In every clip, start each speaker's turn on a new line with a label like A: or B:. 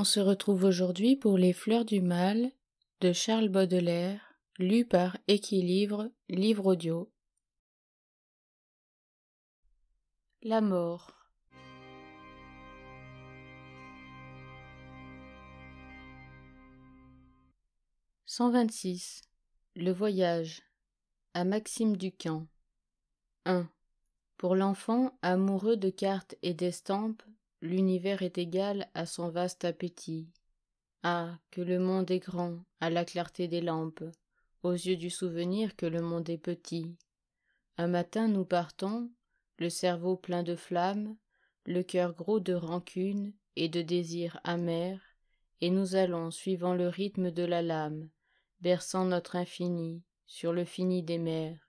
A: On se retrouve aujourd'hui pour Les Fleurs du Mal de Charles Baudelaire, lu par Équilibre, livre audio. La mort. « 126. Le voyage. À Maxime Ducamp. 1. Pour l'enfant amoureux de cartes et d'estampes, L'univers est égal à son vaste appétit. Ah, que le monde est grand, à la clarté des lampes, aux yeux du souvenir que le monde est petit. Un matin nous partons, le cerveau plein de flammes, le cœur gros de rancune et de désirs amers, et nous allons suivant le rythme de la lame, berçant notre infini sur le fini des mers.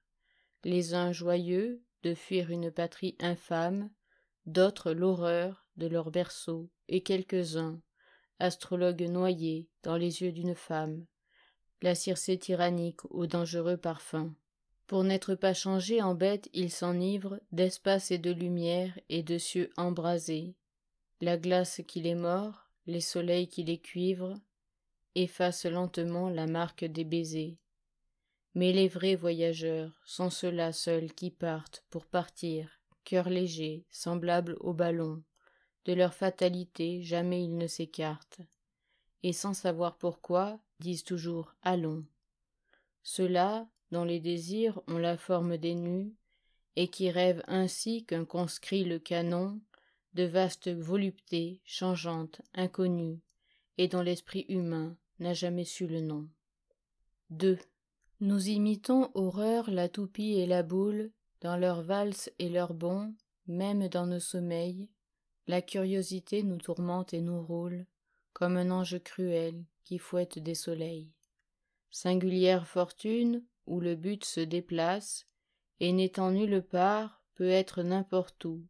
A: Les uns joyeux de fuir une patrie infâme, d'autres l'horreur de leur berceau, et quelques-uns, astrologues noyés dans les yeux d'une femme, la circé tyrannique au dangereux parfum. Pour n'être pas changé en bête, ils s'enivrent d'espace et de lumière et de cieux embrasés. La glace qui les mord, les soleils qui les cuivrent, effacent lentement la marque des baisers. Mais les vrais voyageurs sont ceux-là seuls qui partent pour partir, cœur léger, semblable au ballon, de leur fatalité jamais ils ne s'écartent, et sans savoir pourquoi, disent toujours Allons. Ceux-là, dont les désirs ont la forme des nus, et qui rêvent ainsi qu'un conscrit le canon, de vastes voluptés changeantes, inconnues, et dont l'esprit humain n'a jamais su le nom. 2. Nous imitons horreur la toupie et la boule, dans leurs valses et leurs bonds, même dans nos sommeils, la curiosité nous tourmente et nous roule, comme un ange cruel qui fouette des soleils. Singulière fortune où le but se déplace, et n'étant nulle part, peut être n'importe où,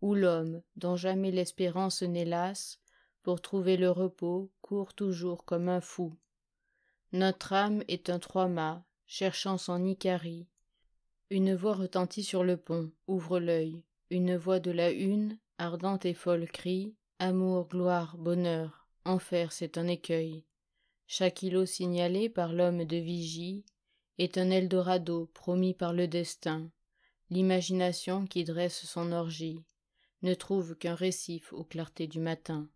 A: où l'homme, dont jamais l'espérance n'est lasse, pour trouver le repos, court toujours comme un fou. Notre âme est un trois-mâts, cherchant son Icarie. Une voix retentit sur le pont, ouvre l'œil, une voix de la une, ardente et folle crie Amour, gloire, bonheur, enfer, c'est un écueil. Chaque îlot signalé par l'homme de vigie est un Eldorado promis par le destin. L'imagination qui dresse son orgie ne trouve qu'un récif aux clartés du matin.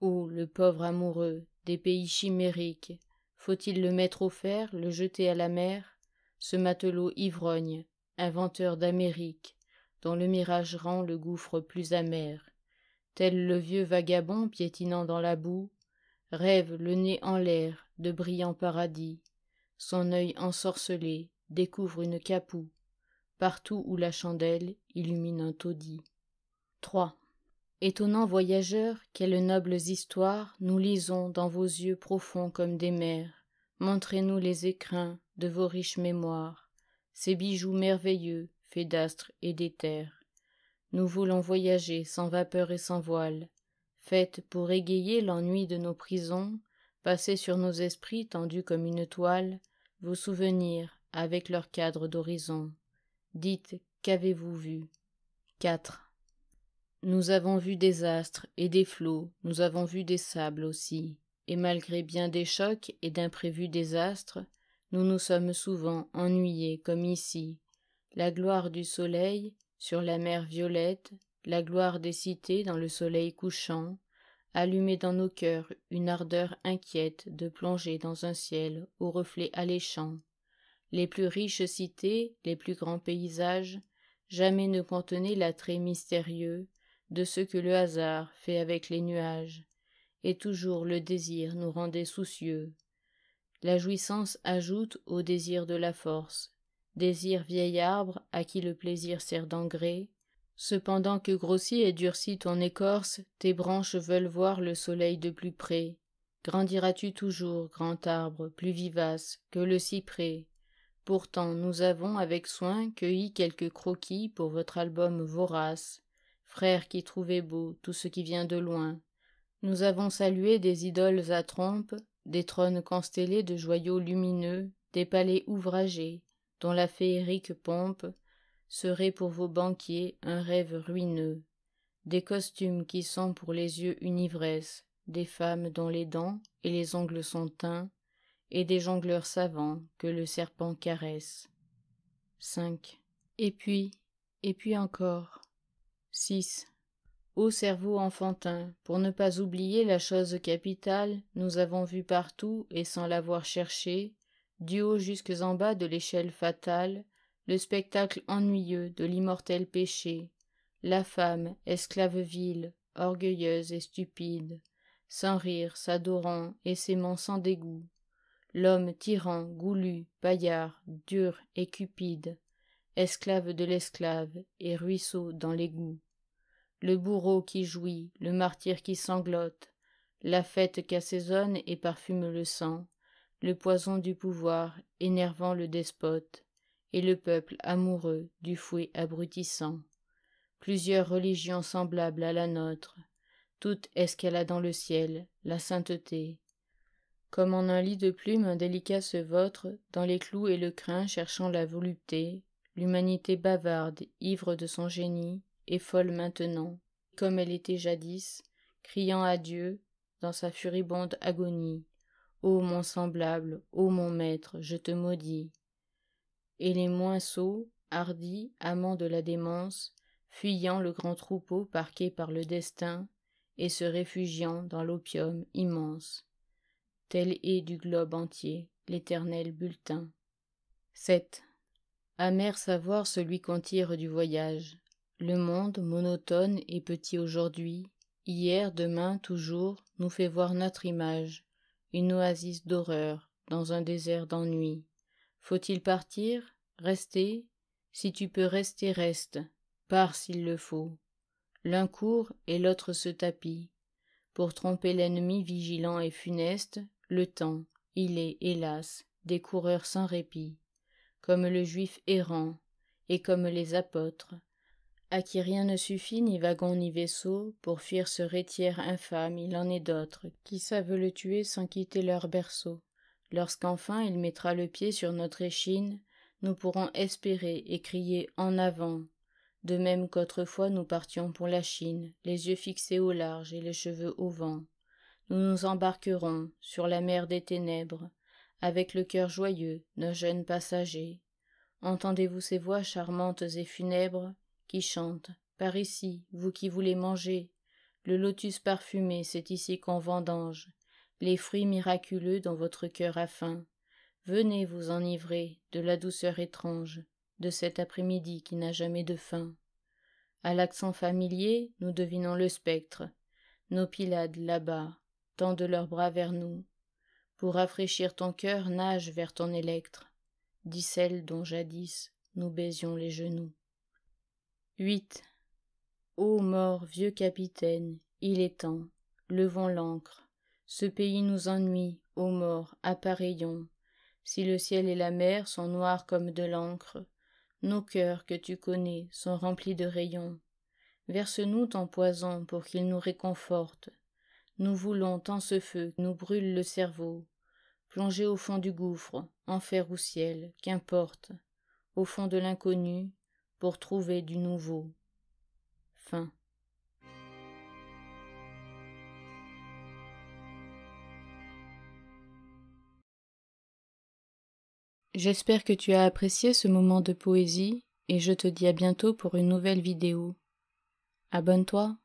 A: Où le pauvre amoureux des pays chimériques, faut-il le mettre au fer, le jeter à la mer, ce matelot ivrogne, inventeur d'Amérique, dont le mirage rend le gouffre plus amer. Tel le vieux vagabond piétinant dans la boue, rêve le nez en l'air de brillants paradis. Son œil ensorcelé découvre une capoue, partout où la chandelle illumine un taudis. 3. Étonnants voyageurs, quelles nobles histoires nous lisons dans vos yeux profonds comme des mers. Montrez-nous les écrins de vos riches mémoires, ces bijoux merveilleux fait d'astres et d'éther. Nous voulons voyager sans vapeur et sans voile, Faites pour égayer l'ennui de nos prisons, passer sur nos esprits tendus comme une toile, vos souvenirs avec leur cadre d'horizon. Dites, qu'avez-vous vu 4. Nous avons vu des astres et des flots, nous avons vu des sables aussi, et malgré bien des chocs et d'imprévus désastres, nous nous sommes souvent ennuyés comme ici, la gloire du soleil sur la mer violette, la gloire des cités dans le soleil couchant, allumait dans nos cœurs une ardeur inquiète de plonger dans un ciel aux reflets alléchants. Les plus riches cités, les plus grands paysages, jamais ne contenaient l'attrait mystérieux de ce que le hasard fait avec les nuages, et toujours le désir nous rendait soucieux. La jouissance ajoute au désir de la force, désir vieil arbre à qui le plaisir sert d'engrais, cependant que grossit et durcit ton écorce, tes branches veulent voir le soleil de plus près. Grandiras-tu toujours, grand arbre, plus vivace que le cyprès Pourtant, nous avons avec soin cueilli quelques croquis pour votre album vorace. frère qui trouvez beau tout ce qui vient de loin. Nous avons salué des idoles à trompe, des trônes constellés de joyaux lumineux, des palais ouvragés, dont la féerique pompe serait pour vos banquiers un rêve ruineux, des costumes qui sont pour les yeux une ivresse, des femmes dont les dents et les ongles sont teints, et des jongleurs savants que le serpent caresse. 5. Et puis, et puis encore. 6. Ô cerveau enfantin, pour ne pas oublier la chose capitale, nous avons vu partout, et sans l'avoir cherchée, du haut jusqu'en en bas de l'échelle fatale, le spectacle ennuyeux de l'immortel péché, la femme, esclave vile, orgueilleuse et stupide, sans rire, s'adorant, et s'aimant sans dégoût, l'homme tyran, goulu, paillard, dur et cupide, esclave de l'esclave et ruisseau dans l'égout, le bourreau qui jouit, le martyr qui sanglote, la fête qu'assaisonne et parfume le sang, le poison du pouvoir énervant le despote, et le peuple amoureux du fouet abrutissant. Plusieurs religions semblables à la nôtre, toutes escaladant le ciel, la sainteté. Comme en un lit de plumes un délicat se vôtre, dans les clous et le crin cherchant la volupté, l'humanité bavarde, ivre de son génie, et folle maintenant, comme elle était jadis, criant à Dieu dans sa furibonde agonie. Ô mon semblable, ô mon maître, je te maudis. Et les moins sots, hardis, amants de la démence, fuyant le grand troupeau parqué par le destin, et se réfugiant dans l'opium immense. Tel est du globe entier l'éternel bulletin. 7. Amer savoir celui qu'on tire du voyage. Le monde, monotone et petit aujourd'hui, hier, demain, toujours, nous fait voir notre image, une oasis d'horreur dans un désert d'ennui. Faut-il partir Rester Si tu peux rester, reste. Pars s'il le faut. L'un court et l'autre se tapit. Pour tromper l'ennemi vigilant et funeste, le temps, il est, hélas, des coureurs sans répit, comme le juif errant et comme les apôtres, à qui rien ne suffit, ni wagon ni vaisseau, pour fuir ce rétière infâme, il en est d'autres, qui savent le tuer sans quitter leur berceau. Lorsqu'enfin il mettra le pied sur notre échine, nous pourrons espérer et crier en avant. De même qu'autrefois nous partions pour la Chine, les yeux fixés au large et les cheveux au vent. Nous nous embarquerons sur la mer des ténèbres, avec le cœur joyeux, nos jeunes passagers. Entendez-vous ces voix charmantes et funèbres qui chante Par ici, vous qui voulez manger, le lotus parfumé, c'est ici qu'on vendange les fruits miraculeux dans votre cœur a faim. Venez vous enivrer de la douceur étrange de cet après-midi qui n'a jamais de fin. À l'accent familier, nous devinons le spectre, nos pilades, là-bas tendent leurs bras vers nous. Pour rafraîchir ton cœur, nage vers ton électre, dit Dis-celle dont jadis nous baisions les genoux. 8. Ô mort, vieux capitaine, il est temps, levons l'ancre. Ce pays nous ennuie, ô mort, appareillons. Si le ciel et la mer sont noirs comme de l'encre, nos cœurs que tu connais sont remplis de rayons. Verse-nous ton poison pour qu'il nous réconforte. Nous voulons tant ce feu nous brûle le cerveau. Plonger au fond du gouffre, enfer ou ciel, qu'importe. Au fond de l'inconnu, pour trouver du nouveau. Fin. J'espère que tu as apprécié ce moment de poésie et je te dis à bientôt pour une nouvelle vidéo. Abonne-toi